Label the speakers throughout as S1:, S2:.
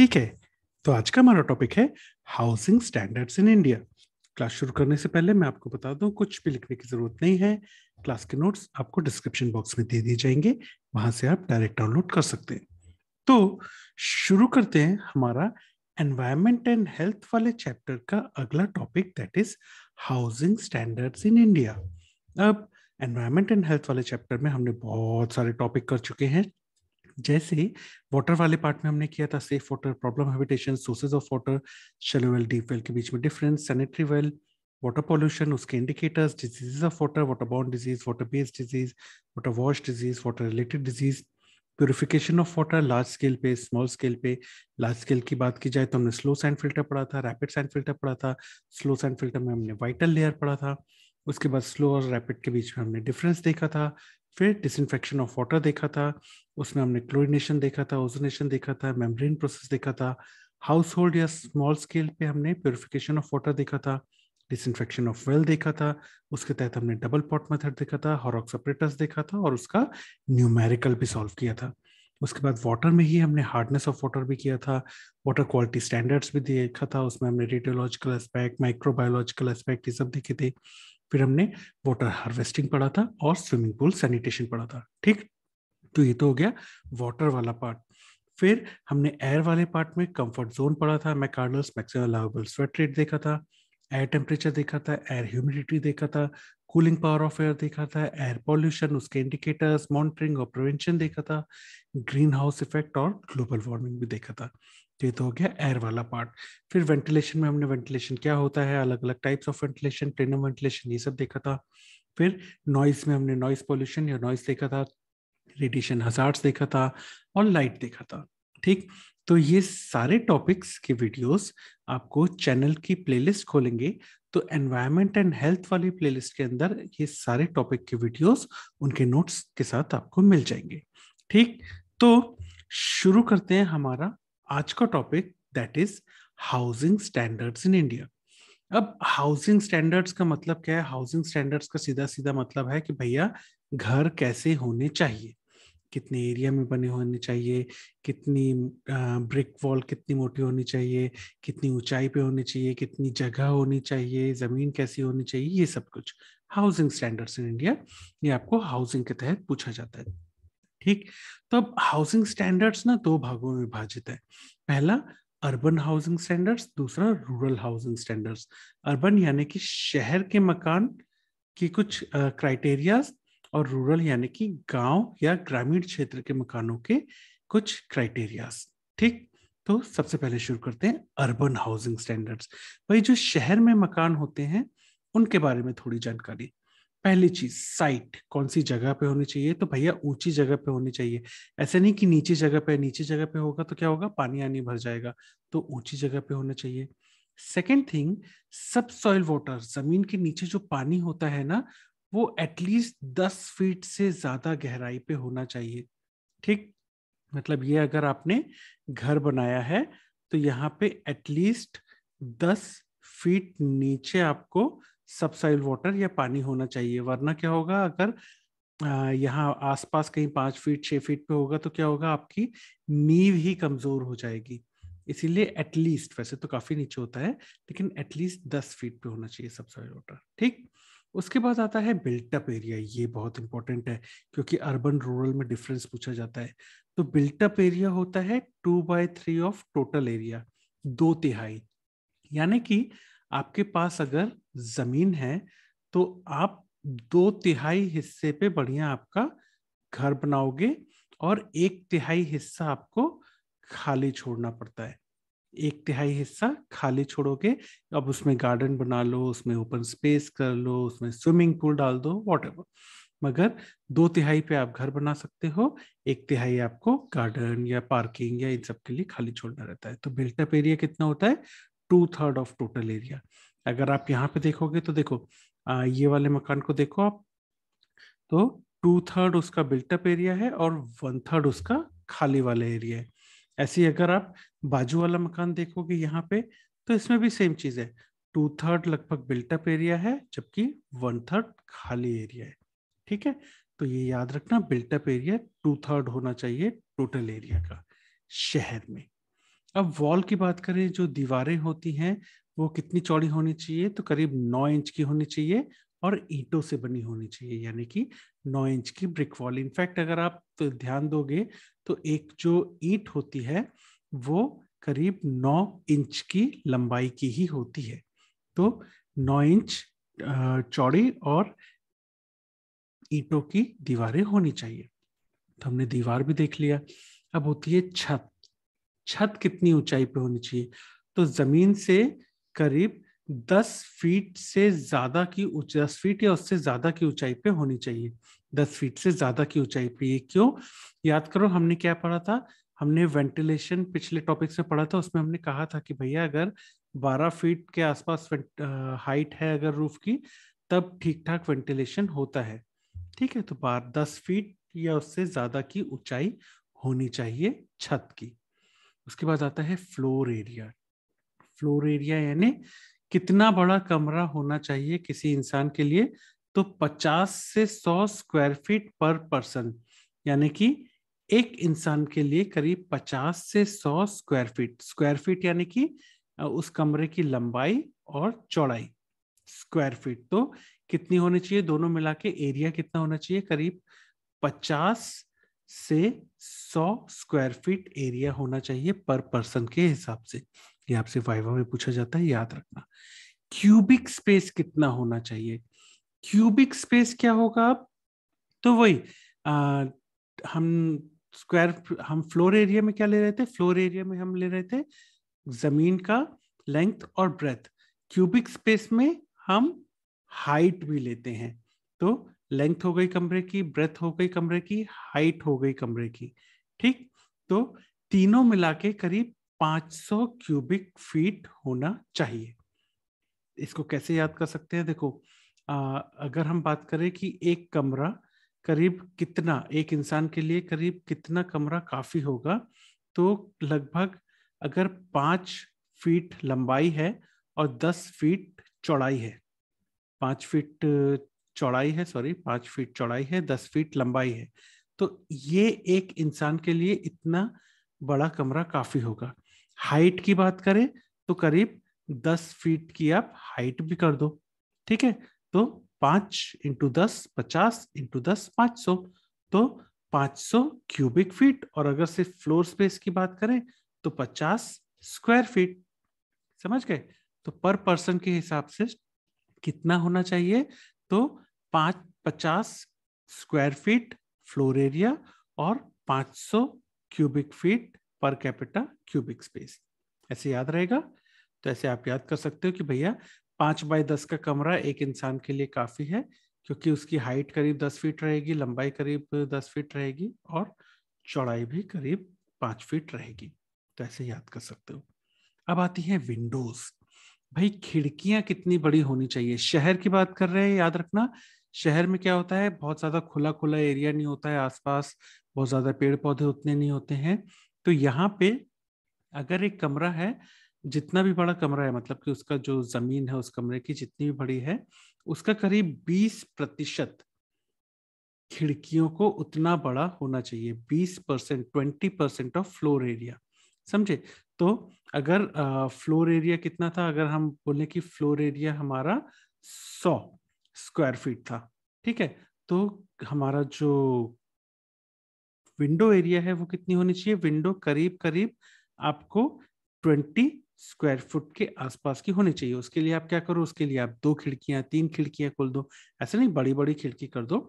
S1: ठीक है तो आज का हमारा टॉपिक है housing standards in India class शुरू करने से पहले मैं आपको बता दूं कुछ भी लिखने की जरूरत नहीं है क्लास के नोट्स आपको डिस्क्रिप्शन बॉक्स में दे दिए जाएंगे वहां से आप डायरेक्ट डाउनलोड कर सकते हैं तो शुरू करते हैं हमारा एनवायरमेंट एंड हेल्थ वाले चैप्टर का अगला topic that is housing standards in India अब एनवायरमेंट एंड हेल्थ वाले चैप्टर में हमने बहुत सारे टॉपिक कर चुके हैं जैसे वाटर वाले पार्ट में हमने किया था safe water problem habitation sources of water shallow well deep well के बीच में difference sanitary well water pollution उसके indicators diseases of water water borne disease water based disease water wash disease water related disease purification of water large scale पे small scale पे large scale की बात की जाए तो हमने स्लो सैंड फिल्टर पढ़ा था रैपिड सैंड फिल्टर पढ़ा था स्लो सैंड फिल्टर में हमने वाइटल लेयर पढ़ा था उसके बाद स्लो और रैपिड के बीच में हमने डिफरेंस देखा था फिर डिसइनफेक्शन ऑफ वाटर देखा था उसमें हमने क्लोरिनेशन देखा था ओजोनेशन देखा था मेम्ब्रेन प्रोसेस देखा था हाउस होल्ड या स्मॉल स्केल पे हमने प्योरिफिकेशन ऑफ वाटर देखा था डिसइनफेक्शन ऑफ वेल देखा था उसके तहत हमने डबल पॉट मेथड देखा था हॉरॉक्स ऑपरेटर्स देखा था और उसका न्यूमेरिकल भी सॉल्व किया था उसके बाद वाटर में ही हमने हार्डनेस ऑफ वाटर भी किया था वाटर क्वालिटी स्टैंडर्ड्स भी देखा था उसमें हमने रेडियोलॉजिकल एस्पेक्ट माइक्रोबायोलॉजिकल एस्पेक्ट ये सब देखे थे फिर हमने वाटर हार्वेस्टिंग पढ़ा था और स्विमिंग पूल सैनिटेशन पढ़ा था ठीक तो ये तो हो गया वाटर वाला पार्ट फिर हमने एयर वाले पार्ट में कंफर्ट जोन पढ़ा था कार्डल मैक्सिमम अलाउबल स्वेट रेट देखा था एयर टेम्परेचर देखा था एयर ह्यूमिडिटी देखा था कूलिंग पावर ऑफ एयर देखा था एयर पॉल्यूशन उसके इंडिकेटर्स मॉनिटरिंग और प्रिवेंशन देखा था ग्रीन हाउस इफेक्ट और ग्लोबल वार्मिंग भी देखा था तो ये तो हो गया एयर वाला पार्ट फिर वेंटिलेशन में हमने वेंटिलेशन क्या होता है अलग अलग types of ventilation plenum ventilation ये सब देखा था फिर नॉइस में हमने नॉइस पॉल्यूशन या नॉइस देखा था रेडिएशन हजार्ड्स देखा था और लाइट देखा था ठीक तो ये सारे टॉपिक्स के वीडियोस आपको चैनल की प्लेलिस्ट खोलेंगे तो एनवायरमेंट एंड हेल्थ वाली प्लेलिस्ट के अंदर ये सारे टॉपिक के वीडियोस उनके नोट्स के साथ आपको मिल जाएंगे ठीक तो शुरू करते हैं हमारा आज का topic that is housing standards in India अब हाउसिंग स्टैंडर्ड्स का मतलब क्या है हाउसिंग स्टैंडर्ड्स का सीधा सीधा मतलब है कि भैया घर कैसे होने चाहिए कितने एरिया में बने होने चाहिए कितनी ब्रिक वॉल कितनी मोटी होनी चाहिए कितनी ऊंचाई पे होनी चाहिए कितनी जगह होनी चाहिए ज़मीन कैसी होनी चाहिए ये सब कुछ हाउसिंग स्टैंडर्ड्स इन इंडिया ये आपको हाउसिंग के तहत पूछा जाता है ठीक तो अब हाउसिंग स्टैंडर्ड्स ना दो भागों में विभाजित है पहला अर्बन हाउसिंग स्टैंडर्ड्स दूसरा रूरल हाउसिंग स्टैंडर्ड्स अर्बन यानी कि शहर के मकान की कुछ क्राइटेरियाज uh, और रूरल यानी कि गांव या ग्रामीण क्षेत्र के मकानों के कुछ क्राइटेरियाज ठीक तो सबसे पहले शुरू करते हैं अर्बन हाउसिंग स्टैंडर्ड्स भाई जो शहर में मकान होते हैं उनके बारे में थोड़ी जानकारी पहली चीज साइट कौन सी जगह पे होनी चाहिए तो भैया ऊंची जगह पे होनी चाहिए ऐसे नहीं कि नीचे जगह पे नीचे जगह पे होगा तो क्या होगा पानी आनी भर जाएगा तो ऊंची जगह पे होना चाहिए second thing subsoil water जमीन के नीचे जो पानी होता है ना वो एटलीस्ट दस फीट से ज्यादा गहराई पे होना चाहिए ठीक मतलब ये अगर आपने घर बनाया है तो यहाँ पे एटलीस्ट दस फीट नीचे आपको सबसाइल वाटर या पानी होना चाहिए वरना क्या होगा अगर यहाँ आसपास कहीं पांच फीट छह फीट पे होगा तो क्या होगा आपकी नींव ही कमज़ोर हो जाएगी इसीलिए एटलीस्ट वैसे तो काफ़ी नीचे होता है लेकिन एटलीस्ट दस फीट पे होना चाहिए सबसॉइल वाटर ठीक उसके बाद आता है बिल्टअप एरिया ये बहुत इंपॉर्टेंट है क्योंकि अर्बन रूरल में डिफरेंस पूछा जाता है तो बिल्टअप एरिया होता है two by three of total area दो तिहाई यानी कि आपके पास अगर जमीन है तो आप दो तिहाई हिस्से पे बढ़िया आपका घर बनाओगे और एक तिहाई हिस्सा आपको खाली छोड़ना पड़ता है एक तिहाई हिस्सा खाली छोड़ोगे अब उसमें गार्डन बना लो उसमें ओपन स्पेस कर लो उसमें स्विमिंग पूल डाल दो वॉट मगर दो तिहाई पे आप घर बना सकते हो एक तिहाई आपको गार्डन या पार्किंग या इन सब के लिए खाली छोड़ना रहता है तो बिल्टअप एरिया कितना होता है two third of total area अगर आप यहाँ पे देखोगे तो देखो आ, ये वाले मकान को देखो आप तो टू थर्ड उसका बिल्टअप एरिया है और वन थर्ड उसका खाली वाला एरिया है ऐसे अगर आप बाजू वाला मकान देखोगे यहाँ पे तो इसमें भी सेम चीज है टू थर्ड लगभग बिल्टअप एरिया है जबकि वन थर्ड खाली एरिया है ठीक है तो ये याद रखना बिल्टअप एरिया टू थर्ड होना चाहिए टोटल एरिया का शहर में अब वॉल की बात करें जो दीवारें होती हैं वो कितनी चौड़ी होनी चाहिए तो करीब नौ इंच की होनी चाहिए और ईंटों से बनी होनी चाहिए यानी कि नौ इंच की ब्रिक वॉल इनफैक्ट अगर आप तो ध्यान दोगे तो एक जो ईंट होती है वो करीब नौ इंच की लंबाई की ही होती है तो नौ इंच चौड़ी और ईंटों की दीवारें होनी चाहिए तो हमने दीवार भी देख लिया अब होती है छत छत कितनी ऊंचाई पे होनी चाहिए तो जमीन से करीब 10 फीट से ज्यादा की उच्च दस फीट या उससे ज्यादा की ऊंचाई पे होनी चाहिए 10 फीट से ज्यादा की ऊंचाई पे ये क्यों याद करो हमने क्या पढ़ा था हमने वेंटिलेशन पिछले टॉपिक से पढ़ा था उसमें हमने कहा था कि भैया अगर 12 फीट के आसपास हाइट है अगर रूफ की तब ठीक ठाक वेंटिलेशन होता है ठीक है तो बार दस फीट या उससे ज्यादा की ऊंचाई होनी चाहिए छत की उसके बाद आता है फ्लोर एरिया फ्लोर एरिया यानी कितना बड़ा कमरा होना चाहिए किसी इंसान के लिए तो 50 से 100 स्क्वायर फीट पर पर्सन यानी कि एक इंसान के लिए करीब 50 से 100 स्क्वायर फीट स्क्वायर फीट यानी कि उस कमरे की लंबाई और चौड़ाई स्क्वायर फीट तो कितनी होनी चाहिए दोनों मिला के एरिया कितना होना चाहिए करीब 50 से 100 स्क्वायर फीट एरिया होना चाहिए पर पर्सन के हिसाब से ये आपसे वाइवा में पूछा जाता है याद रखना क्यूबिक स्पेस कितना होना चाहिए क्यूबिक स्पेस क्या होगा आप तो वही हम स्क्वायर हम फ्लोर एरिया में क्या ले रहे थे फ्लोर एरिया में हम ले रहे थे जमीन का लेंथ और ब्रेथ क्यूबिक स्पेस में हम हाइट भी लेते हैं तो लेंथ हो गई कमरे की ब्रेथ हो गई कमरे की हाइट हो गई कमरे की ठीक तो तीनों मिला के करीब 500 क्यूबिक फीट होना चाहिए इसको कैसे याद कर सकते हैं देखो आ, अगर हम बात करें कि एक कमरा करीब कितना एक इंसान के लिए करीब कितना कमरा काफ़ी होगा तो लगभग अगर पांच फीट लंबाई है और दस फीट चौड़ाई है पांच फीट चौड़ाई है सॉरी पांच फीट चौड़ाई है दस फीट लंबाई है तो ये एक इंसान के लिए इतना बड़ा कमरा काफ़ी होगा हाइट की बात करें तो करीब दस फीट की आप हाइट भी कर दो ठीक है तो पांच इंटू दस पचास इंटू दस पांच सौ तो सौ क्यूबिक फीट और अगर सिर्फ फ्लोर स्पेस की बात करें तो पचास स्क्वायर फीट समझ गए तो पर पर्सन के हिसाब से कितना होना चाहिए तो पाँच पचास स्क्वायर फीट फ्लोर एरिया और पांच सौ cubic feet per capita cubic space ऐसे याद रहेगा तो ऐसे आप याद कर सकते हो कि भैया पांच बाय दस का कमरा एक इंसान के लिए काफ़ी है क्योंकि उसकी हाइट करीब दस फीट रहेगी लंबाई करीब दस फीट रहेगी और चौड़ाई भी करीब पांच फीट रहेगी तो ऐसे याद कर सकते हो अब आती है विंडोज भाई खिड़कियां कितनी बड़ी होनी चाहिए शहर की बात कर रहे हैं याद रखना शहर में क्या होता है बहुत ज्यादा खुला खुला एरिया नहीं होता है आसपास बहुत ज्यादा पेड़ पौधे उतने नहीं होते हैं तो यहाँ पे अगर एक कमरा है जितना भी बड़ा कमरा है मतलब कि उसका जो जमीन है उस कमरे की जितनी भी बड़ी है उसका करीब 20 प्रतिशत खिड़कियों को उतना बड़ा होना चाहिए 20 percent twenty percent of floor area समझे तो अगर आ, फ्लोर एरिया कितना था अगर हम बोले कि फ्लोर एरिया हमारा 100 स्क्वायर फीट था ठीक है तो हमारा जो विंडो एरिया है वो कितनी होनी चाहिए विंडो करीब करीब आपको ट्वेंटी स्क्वायर फुट के आसपास की होनी चाहिए उसके लिए आप क्या करो उसके लिए आप दो खिड़कियां तीन खिड़कियां खोल दो ऐसे नहीं बड़ी बड़ी खिड़की कर दो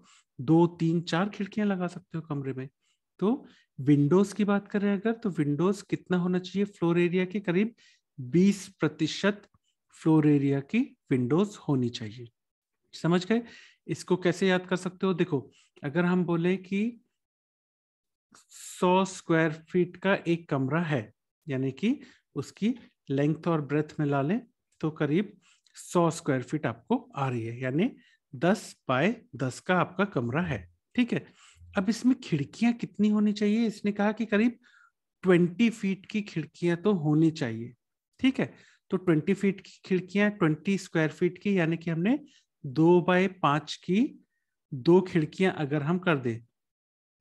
S1: दो तीन चार खिड़कियां लगा सकते हो कमरे में तो विंडोज की बात करें अगर तो विंडोज कितना होना चाहिए फ्लोर एरिया के करीब 20 प्रतिशत फ्लोर एरिया की विंडोज होनी चाहिए समझ गए इसको कैसे याद कर सकते हो देखो अगर हम बोले कि सौ स्क्वायर फीट का एक कमरा है यानी कि उसकी लेंथ और ब्रेथ में ला लें तो करीब सौ स्क्वायर फीट आपको आ रही है यानी दस बाय दस का आपका कमरा है ठीक है अब इसमें खिड़कियां कितनी होनी चाहिए इसने कहा कि करीब ट्वेंटी फीट की खिड़कियां तो होनी चाहिए ठीक है तो ट्वेंटी फीट की खिड़कियां ट्वेंटी स्क्वायर फीट की यानी कि हमने दो बाय पांच की दो खिड़कियां अगर हम कर दें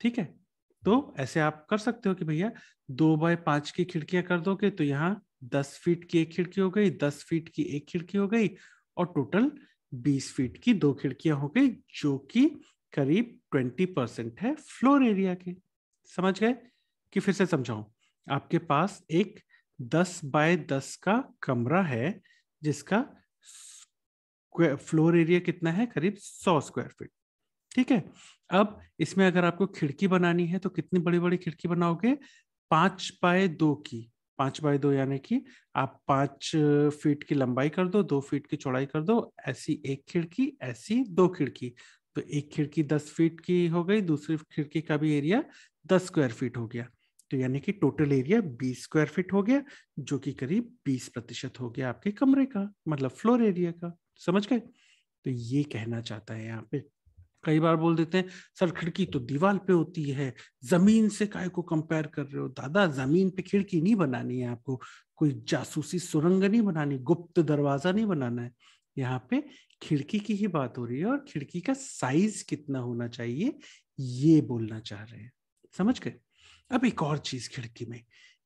S1: ठीक है तो ऐसे आप कर सकते हो कि भैया दो बाय पांच की खिड़कियां कर दोगे तो यहाँ दस फीट की एक खिड़की हो गई दस फीट की एक खिड़की हो गई और टोटल बीस फीट की दो खिड़कियां हो गई जो कि करीब ट्वेंटी परसेंट है फ्लोर एरिया के समझ गए कि फिर से समझाऊं आपके पास एक दस बाय दस का कमरा है जिसका फ्लोर एरिया कितना है करीब सौ स्क्वायर फीट ठीक है अब इसमें अगर आपको खिड़की बनानी है तो कितनी बड़ी बड़ी खिड़की बनाओगे पांच बाय दो की पांच बाय दो यानी कि आप पांच फीट की लंबाई कर दो दो फीट की चौड़ाई कर दो ऐसी एक खिड़की ऐसी दो खिड़की तो एक खिड़की दस फीट की हो गई दूसरी खिड़की का भी एरिया दस स्क्वायर फीट हो गया तो यानी कि टोटल एरिया बीस स्क्वायर फीट हो गया जो कि करीब बीस प्रतिशत हो गया आपके कमरे का मतलब फ्लोर एरिया का समझ गए तो ये कहना चाहता है यहाँ पे कई बार बोल देते हैं सर खिड़की तो दीवार पे होती है जमीन से काय को कंपेयर कर रहे हो दादा जमीन पे खिड़की नहीं बनानी है आपको कोई जासूसी सुरंग नहीं बनानी गुप्त दरवाजा नहीं बनाना है यहाँ पे खिड़की की ही बात हो रही है और खिड़की का साइज कितना होना चाहिए ये बोलना चाह रहे हैं समझ गए अब एक और चीज खिड़की में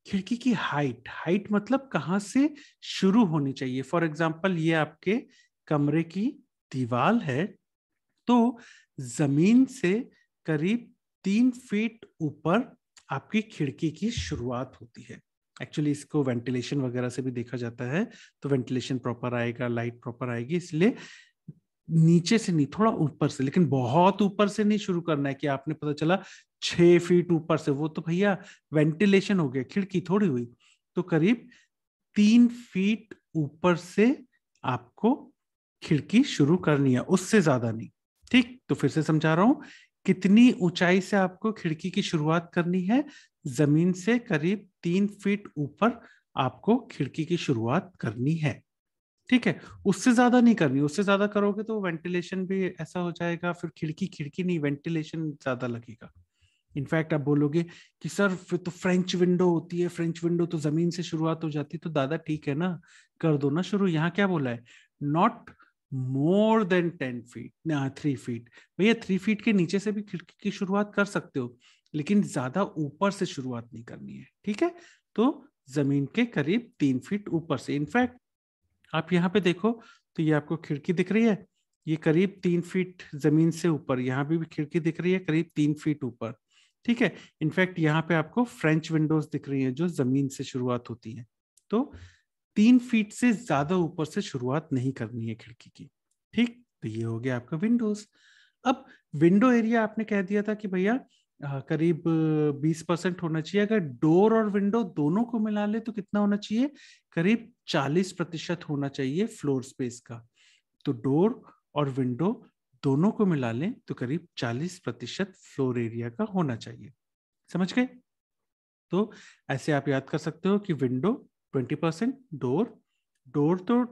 S1: खिड़की की हाइट हाइट मतलब कहाँ से शुरू होनी चाहिए फॉर एग्जाम्पल ये आपके कमरे की दीवार है तो जमीन से करीब तीन फीट ऊपर आपकी खिड़की की शुरुआत होती है एक्चुअली इसको वेंटिलेशन वगैरह से भी देखा जाता है तो वेंटिलेशन प्रॉपर आएगा लाइट प्रॉपर आएगी इसलिए नीचे से नहीं थोड़ा ऊपर से लेकिन बहुत ऊपर से नहीं शुरू करना है कि आपने पता चला छह फीट ऊपर से वो तो भैया वेंटिलेशन हो गया खिड़की थोड़ी हुई तो करीब तीन फीट ऊपर से आपको खिड़की शुरू करनी है उससे ज्यादा नहीं ठीक तो फिर से समझा रहा हूं कितनी ऊंचाई से आपको खिड़की की शुरुआत करनी है जमीन से करीब तीन फीट ऊपर आपको खिड़की की शुरुआत करनी है ठीक है उससे ज्यादा नहीं करनी उससे ज्यादा करोगे तो वेंटिलेशन भी ऐसा हो जाएगा फिर खिड़की खिड़की नहीं वेंटिलेशन ज्यादा लगेगा इनफैक्ट आप बोलोगे कि सर फिर तो फ्रेंच विंडो होती है फ्रेंच विंडो तो जमीन से शुरुआत हो जाती है तो दादा ठीक है ना कर दो ना शुरू यहाँ क्या बोला है not more than ten feet three feet भैया थ्री फीट के नीचे से भी खिड़की की शुरुआत कर सकते हो लेकिन ज्यादा ऊपर से शुरुआत नहीं करनी है ठीक है तो जमीन के करीब तीन फीट ऊपर से इनफैक्ट आप यहाँ पे देखो तो ये आपको खिड़की दिख रही है ये करीब तीन फीट जमीन से ऊपर यहाँ भी, भी खिड़की दिख रही है करीब तीन फीट ऊपर ठीक है इनफैक्ट यहाँ पे आपको फ्रेंच विंडोज दिख रही है जो जमीन से शुरुआत होती है तो तीन फीट से ज्यादा ऊपर से शुरुआत नहीं करनी है खिड़की की ठीक तो ये हो गया आपका विंडोज अब विंडो एरिया आपने कह दिया था कि भैया करीब 20 परसेंट होना चाहिए अगर डोर और विंडो दोनों को मिला ले तो कितना होना चाहिए करीब 40 प्रतिशत होना चाहिए फ्लोर स्पेस का तो डोर और विंडो दोनों को मिला लें तो करीब 40 प्रतिशत फ्लोर एरिया का होना चाहिए समझ गए तो ऐसे आप याद कर सकते हो कि window twenty percent door door तो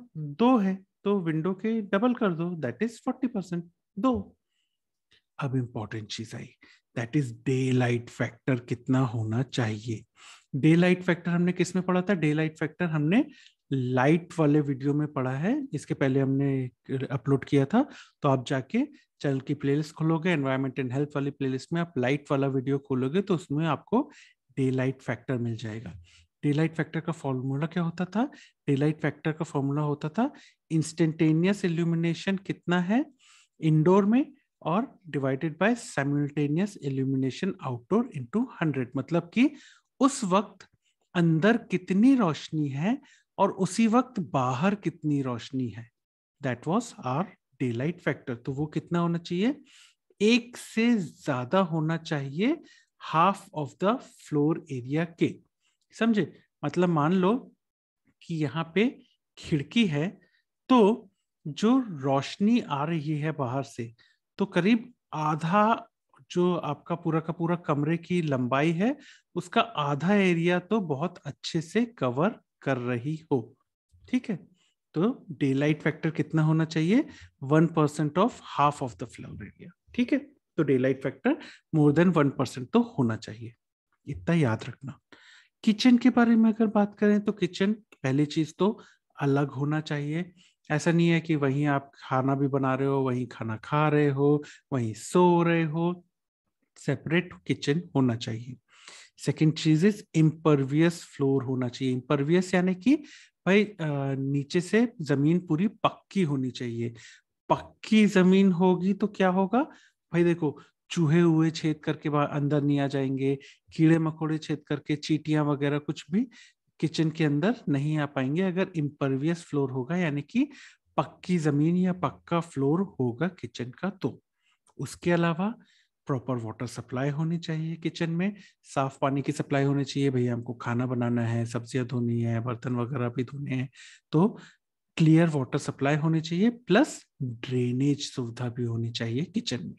S1: दो है तो विंडो के डबल कर दो दैट इज फोर्टी परसेंट दो अब इंपॉर्टेंट चीज आई that is day light factor कितना होना चाहिए डे लाइट फैक्टर हमने किस में पढ़ा था डे लाइट फैक्टर हमने लाइट वाले वीडियो में पढ़ा है इसके पहले हमने अपलोड किया था तो आप जाके चैनल की प्लेलिस्ट खोलोगे एनवायरमेंट एंड हेल्थ वाली प्लेलिस्ट में आप लाइट वाला वीडियो खोलोगे तो उसमें आपको डे लाइट फैक्टर मिल जाएगा डेलाइट फैक्टर का फॉर्मूला क्या होता था डेलाइट फैक्टर का फॉर्मूला होता था इंस्टेंटेनियस इल्यूमिनेशन कितना है इंडोर में और divided by simultaneous illumination outdoor into hundred मतलब कि उस वक्त अंदर कितनी रोशनी है और उसी वक्त बाहर कितनी रोशनी है that was are day light factor तो वो कितना होना चाहिए एक से ज्यादा होना चाहिए half of the floor area के समझे मतलब मान लो कि यहाँ पे खिड़की है तो जो रोशनी आ रही है बाहर से तो करीब आधा जो आपका पूरा का पूरा कमरे की लंबाई है उसका आधा एरिया तो बहुत अच्छे से कवर कर रही हो ठीक है तो डे लाइट फैक्टर कितना होना चाहिए one percent of half of the flower area ठीक है तो day light factor more than one percent तो होना चाहिए इतना याद रखना किचन के बारे में अगर बात करें तो किचन पहली चीज तो अलग होना चाहिए ऐसा नहीं है कि वहीं आप खाना भी बना रहे हो वहीं खाना खा रहे हो वहीं सो रहे हो सेपरेट किचन होना चाहिए सेकेंड चीज इज इम्परवियस फ्लोर होना चाहिए इम्परवियस यानी कि भाई नीचे से जमीन पूरी पक्की होनी चाहिए पक्की जमीन होगी तो क्या होगा भाई देखो चूहे हुए छेद करके अंदर नहीं आ जाएंगे कीड़े मकोड़े छेद करके चीटियां वगैरह कुछ भी किचन के अंदर नहीं आ पाएंगे अगर इम्परवियस फ्लोर होगा यानी कि पक्की जमीन या पक्का फ्लोर होगा किचन का तो उसके अलावा प्रॉपर वाटर सप्लाई होनी चाहिए किचन में साफ पानी की सप्लाई होनी चाहिए भैया हमको खाना बनाना है सब्जियां धोनी है बर्तन वगैरह भी धोने हैं तो क्लियर वाटर सप्लाई होनी चाहिए प्लस ड्रेनेज सुविधा भी होनी चाहिए किचन में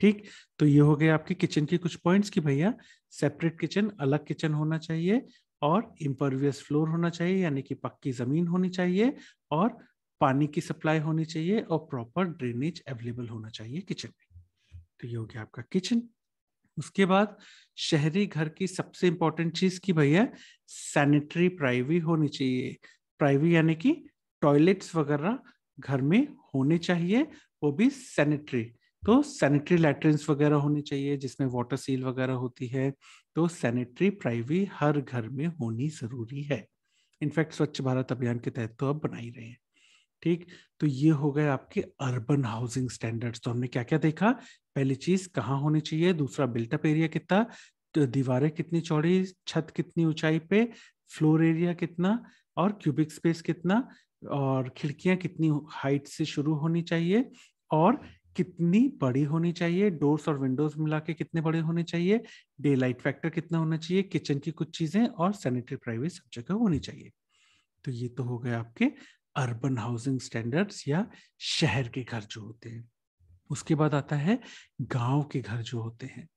S1: ठीक तो ये हो गए आपके किचन के कुछ पॉइंट्स की भैया सेपरेट किचन अलग किचन होना चाहिए और इम्परवियस फ्लोर होना चाहिए यानी कि पक्की जमीन होनी चाहिए और पानी की सप्लाई होनी चाहिए और प्रॉपर ड्रेनेज अवेलेबल होना चाहिए किचन में तो ये हो गया आपका किचन उसके बाद शहरी घर की सबसे इंपॉर्टेंट चीज की भैया सैनिटरी प्राइवी होनी चाहिए प्राइवी यानी कि टॉयलेट्स वगैरह घर में होने चाहिए वो भी सैनिटरी तो सैनिटरी लेटरिन्स वगैरह होनी चाहिए जिसमें वाटर सील वगैरह होती है तो सैनिटरी प्राइवी हर घर में होनी ज़रूरी है इनफैक्ट स्वच्छ भारत अभियान के तहत तो अब बना ही रहे हैं ठीक तो ये हो गए आपके अर्बन हाउसिंग स्टैंडर्ड्स तो हमने क्या क्या देखा पहली चीज कहाँ होनी चाहिए दूसरा बिल्टअप एरिया कितना तो दीवारें कितनी चौड़ी छत कितनी ऊंचाई पे फ्लोर एरिया कितना और क्यूबिक स्पेस कितना और खिड़कियां कितनी हाइट से शुरू होनी चाहिए और कितनी बड़ी होनी चाहिए डोर्स और विंडोज मिला के कितने बड़े होने चाहिए डे लाइट फैक्टर कितना होना चाहिए किचन की कुछ चीजें और सैनिटरी प्राइवेट सब जगह होनी चाहिए तो ये तो हो गए आपके अर्बन हाउसिंग स्टैंडर्ड्स या शहर के घर जो होते हैं उसके बाद आता है गांव के घर जो होते हैं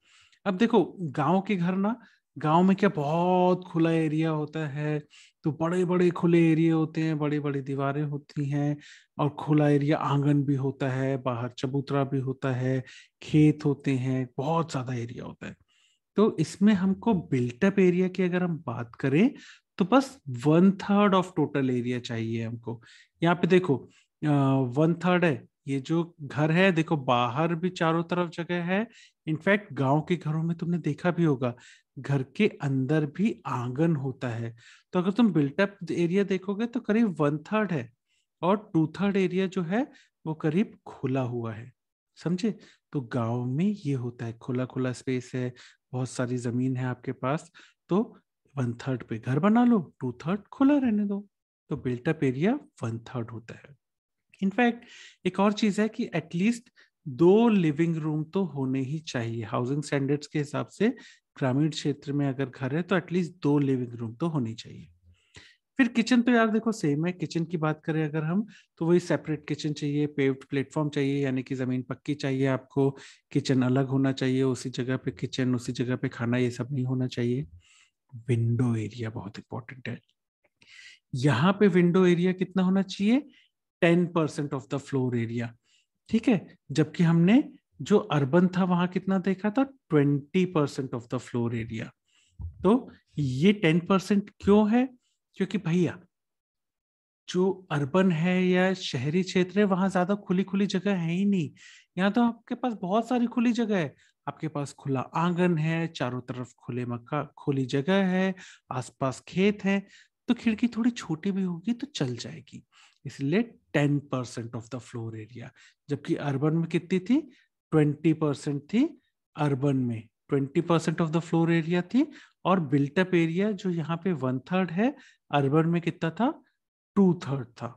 S1: अब देखो गांव के घर ना गांव में क्या बहुत खुला एरिया होता है तो बड़े बड़े खुले एरिया होते हैं बड़ी बड़ी दीवारें होती हैं और खुला एरिया आंगन भी होता है बाहर चबूतरा भी होता है खेत होते हैं बहुत ज़्यादा एरिया होता है तो इसमें हमको बिल्टअप एरिया की अगर हम बात करें तो बस one third of total area चाहिए हमको यहाँ पे देखो वन थर्ड है ये जो घर है देखो बाहर भी चारों तरफ जगह है इनफैक्ट गांव के घरों में तुमने देखा भी होगा घर के अंदर भी आंगन होता है तो अगर तुम बिल्टअप एरिया देखोगे तो करीब वन थर्ड है और टू थर्ड एरिया जो है वो करीब खुला हुआ है समझे तो गांव में ये होता है खुला खुला स्पेस है बहुत सारी जमीन है आपके पास तो वन थर्ड पे घर बना लो टू थर्ड खुला रहने दो तो बिल्टअप एरिया वन थर्ड होता है इनफैक्ट एक और चीज है कि एटलीस्ट दो लिविंग रूम तो होने ही चाहिए हाउसिंग स्टैंडर्ड्स के हिसाब से ग्रामीण क्षेत्र में अगर घर है तो एटलीस्ट दो लिविंग रूम तो होनी चाहिए फिर किचन तो यार देखो सेम है किचन की बात करें अगर हम तो वही सेपरेट किचन चाहिए पेव्ड प्लेटफॉर्म चाहिए यानी कि ज़मीन पक्की चाहिए आपको किचन अलग होना चाहिए उसी जगह पे किचन उसी जगह पे खाना ये सब नहीं होना चाहिए विंडो एरिया बहुत इंपॉर्टेंट है यहाँ पे विंडो एरिया कितना होना चाहिए ten percent of the floor area ठीक है जबकि हमने जो अर्बन था वहां कितना देखा था twenty percent of the floor area तो ये टेन परसेंट क्यों है क्योंकि भैया जो अर्बन है या शहरी क्षेत्र है वहां ज्यादा खुली खुली जगह है ही नहीं यहाँ तो आपके पास बहुत सारी खुली जगह है आपके पास खुला आंगन है चारों तरफ खुले मक्का खुली जगह है आसपास खेत है तो खिड़की थोड़ी छोटी भी होगी तो चल जाएगी इसलिए ten percent of the floor area जबकि अर्बन में कितनी थी ट्वेंटी परसेंट थी अर्बन में twenty percent of the floor area थी और बिल्टअप एरिया जो यहाँ पे वन थर्ड है अर्बन में कितना था टू थर्ड था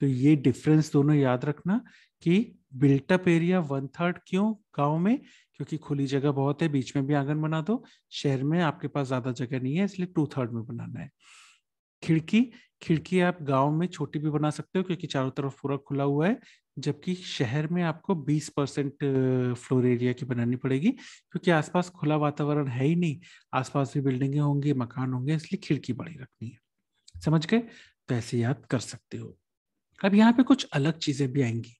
S1: तो ये डिफरेंस दोनों याद रखना कि बिल्टअप एरिया वन थर्ड क्यों गांव में क्योंकि खुली जगह बहुत है बीच में भी आंगन बना दो शहर में आपके पास ज्यादा जगह नहीं है इसलिए टू थर्ड में बनाना है खिड़की खिड़की आप गांव में छोटी भी बना सकते हो क्योंकि चारों तरफ पूरा खुला हुआ है जबकि शहर में आपको 20 परसेंट फ्लोर एरिया की बनानी पड़ेगी क्योंकि आसपास खुला वातावरण है ही नहीं आसपास भी बिल्डिंगें होंगी मकान होंगे इसलिए खिड़की बड़ी रखनी है समझ गए तो ऐसे याद कर सकते हो अब यहाँ पे कुछ अलग चीजें भी आएंगी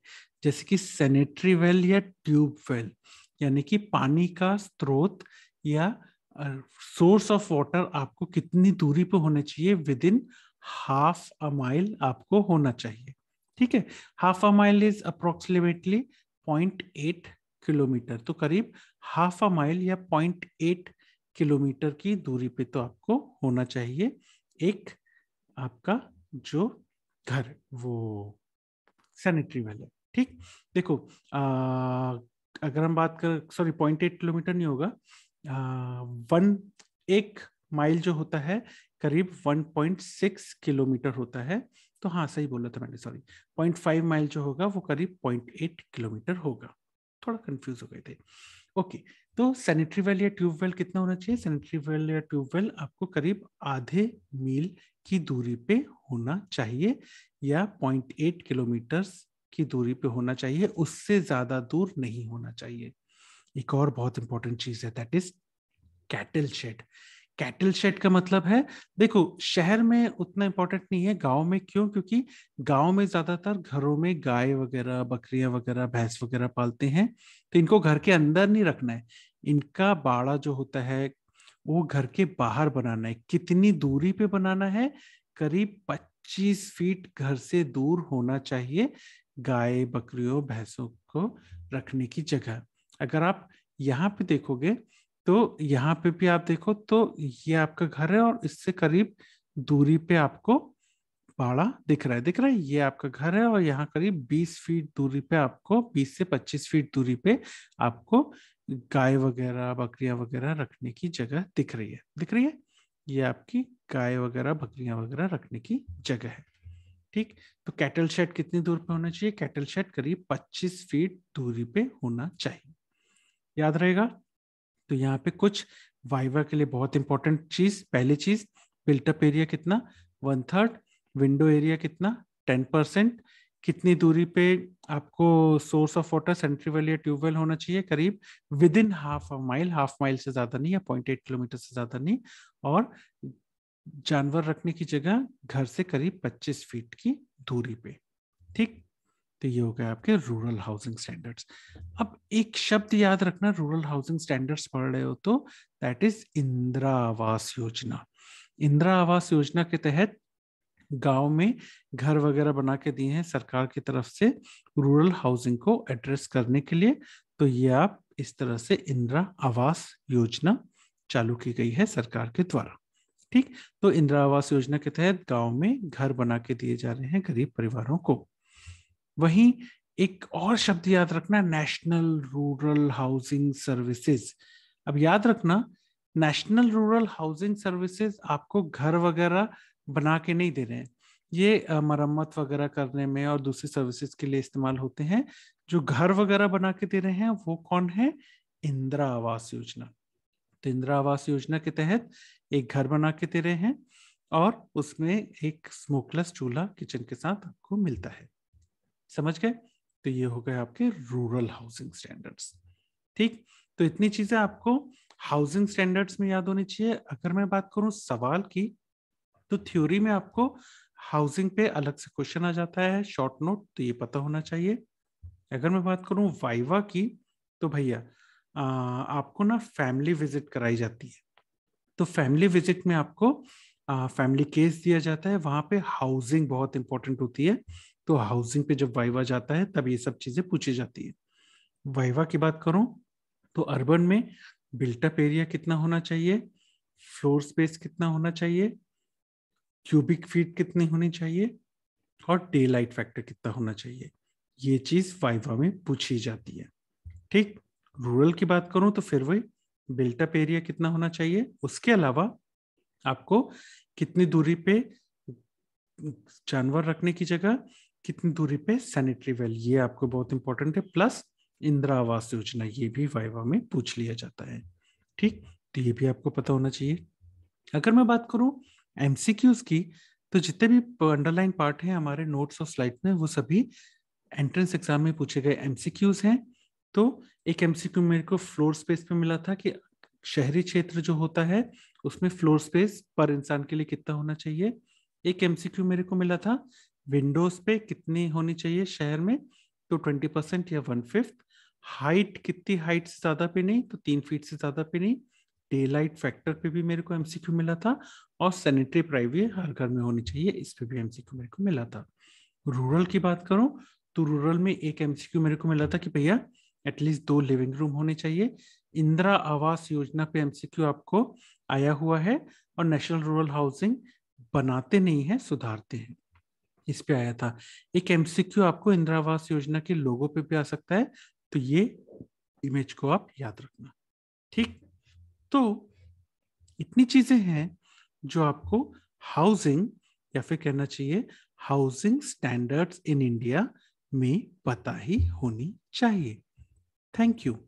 S1: जैसे कि सैनिटरी वेल या ट्यूब वेल यानी कि पानी का स्रोत या सोर्स ऑफ वाटर आपको कितनी दूरी पे होना चाहिए within half a mile आपको होना चाहिए ठीक है half a mile is approximately point eight kilometre तो करीब हाफ अ माइल या पॉइंट एट किलोमीटर की दूरी पे तो आपको होना चाहिए एक आपका जो घर वो सैनिटरी वेल है ठीक देखो आ, अगर हम बात कर सॉरी पॉइंट एट किलोमीटर नहीं होगा वन एक माइल जो होता है करीब 1.6 किलोमीटर होता है तो हाँ सही बोला था मैंने सॉरी 0.5 माइल जो होगा वो करीब 0.8 किलोमीटर होगा थोड़ा कंफ्यूज हो गए थे ओके तो सैनिटरी वेल या ट्यूब वेल कितना होना चाहिए सैनिटरी वेल या ट्यूब वेल आपको करीब आधे मील की दूरी पे होना चाहिए या 0.8 किलोमीटर की दूरी पे होना चाहिए उससे ज्यादा दूर नहीं होना चाहिए एक और बहुत इंपॉर्टेंट चीज है that is cattle shed cattle shed का मतलब है देखो शहर में उतना इम्पोर्टेंट नहीं है गांव में क्यों क्योंकि गांव में ज्यादातर घरों में गाय वगैरह बकरियां वगैरह भैंस वगैरह पालते हैं तो इनको घर के अंदर नहीं रखना है इनका बाड़ा जो होता है वो घर के बाहर बनाना है कितनी दूरी पे बनाना है करीब 25 फीट घर से दूर होना चाहिए गाय बकरियों भैंसों को रखने की जगह अगर आप यहाँ पे देखोगे तो यहाँ पे भी आप देखो तो ये आपका घर है और इससे करीब दूरी पे आपको पहाड़ा दिख रहा है दिख रहा है ये आपका घर है और यहाँ करीब 20 फीट दूरी पे आपको 20 से 25 फीट दूरी पे आपको गाय वगैरह बकरियां वगैरह रखने की जगह दिख रही है दिख रही है ये आपकी गाय वगैरह बकरियां वगैरह रखने की जगह है ठीक तो कैटल शेड कितनी दूर पे होना चाहिए कैटल शेड करीब 25 फीट दूरी पे होना चाहिए याद रहेगा तो यहाँ पे कुछ वाइवा के लिए बहुत इंपॉर्टेंट चीज पहली चीज बिल्टअप एरिया कितना वन थर्ड विंडो एरिया कितना टेन परसेंट कितनी दूरी पे आपको source of water sanitary well या ट्यूबवेल होना चाहिए करीब within half mile half mile से ज्यादा नहीं या पॉइंट एट किलोमीटर से ज्यादा नहीं और जानवर रखने की जगह घर से करीब पच्चीस फीट की दूरी पे ठीक तो ये हो गया आपके रूरल हाउसिंग स्टैंडर्ड्स अब एक शब्द याद रखना रूरल हाउसिंग स्टैंडर्ड्स पढ़ रहे हो तो दैट इज इंदिरा आवास योजना इंदिरा आवास योजना के तहत गांव में घर वगैरह बना के दिए हैं सरकार की तरफ से रूरल हाउसिंग को एड्रेस करने के लिए तो ये आप इस तरह से इंदिरा आवास योजना चालू की गई है सरकार के द्वारा ठीक तो इंदिरा आवास योजना के तहत गांव में घर बना के दिए जा रहे हैं गरीब परिवारों को वहीं एक और शब्द याद रखना नेशनल रूरल हाउसिंग सर्विसेज अब याद रखना नेशनल रूरल हाउसिंग सर्विसेज आपको घर वगैरह बना के नहीं दे रहे हैं ये मरम्मत वगैरह करने में और दूसरी सर्विसेज के लिए इस्तेमाल होते हैं जो घर वगैरह बना के दे रहे हैं वो कौन है इंदिरा आवास योजना तो इंदिरा आवास योजना के तहत एक घर बना के दे रहे हैं और उसमें एक स्मोकलेस चूल्हा किचन के साथ आपको मिलता है समझ गए तो ये हो गए आपके रूरल हाउसिंग स्टैंडर्ड्स ठीक तो इतनी चीजें आपको हाउसिंग स्टैंडर्ड्स में याद होनी चाहिए अगर मैं बात करूं सवाल की तो थ्योरी में आपको हाउसिंग पे अलग से क्वेश्चन आ जाता है शॉर्ट नोट तो ये पता होना चाहिए अगर मैं बात करूं वाइवा की तो भैया आपको ना फैमिली विजिट कराई जाती है तो फैमिली विजिट में आपको फैमिली केस दिया जाता है वहां पे हाउसिंग बहुत इंपॉर्टेंट होती है तो हाउसिंग पे जब वाइवा जाता है तब ये सब चीजें पूछी जाती है वाइवा की बात करूं तो अर्बन में बिल्टअप एरिया कितना होना चाहिए फ्लोर स्पेस कितना होना चाहिए क्यूबिक फीट कितनी होनी चाहिए और डे लाइट फैक्टर कितना होना चाहिए ये चीज वाइवा में पूछी जाती है ठीक रूरल की बात करूं तो फिर वही बिल्टअप एरिया कितना होना चाहिए उसके अलावा आपको कितनी दूरी पे जानवर रखने की जगह कितनी दूरी पे सैनिटरी वेल ये आपको बहुत इंपॉर्टेंट है प्लस इंदिरा आवास योजना ये भी वाइवा में पूछ लिया जाता है ठीक तो ये भी आपको पता होना चाहिए अगर मैं बात करूं एमसीक्यूज की तो जितने भी अंडरलाइन पार्ट हैं हमारे नोट्स और स्लाइड में वो सभी एंट्रेंस एग्जाम में पूछे गए एमसीक्यूज हैं तो एक एमसीक्यू मेरे को फ्लोर स्पेस पे मिला था कि शहरी क्षेत्र जो होता है उसमें फ्लोर स्पेस पर इंसान के लिए कितना होना चाहिए एक एमसीक्यू मेरे को मिला था विंडोज पे कितनी होनी चाहिए शहर में तो ट्वेंटी परसेंट या वन फिफ्थ हाइट कितनी हाइट से ज्यादा पे नहीं तो तीन फीट से ज्यादा पे नहीं डे लाइट फैक्टर पे भी मेरे को एमसीक्यू मिला था और सैनिटरी प्राइवी हर घर में होनी चाहिए इस पे भी एमसीक्यू मेरे को मिला था रूरल की बात करूं तो रूरल में एक एमसीक्यू मेरे को मिला था कि भैया एटलीस्ट दो लिविंग रूम होने चाहिए इंदिरा आवास योजना पे एमसीक्यू आपको आया हुआ है और नेशनल रूरल हाउसिंग बनाते नहीं है सुधारते हैं इस पे आया था एक एमसीक्यू आपको इंदिरा आवास योजना के लोगों पे भी आ सकता है तो ये इमेज को आप याद रखना ठीक तो इतनी चीजें हैं जो आपको हाउसिंग या फिर कहना चाहिए हाउसिंग स्टैंडर्ड्स इन इंडिया में पता ही होनी चाहिए थैंक यू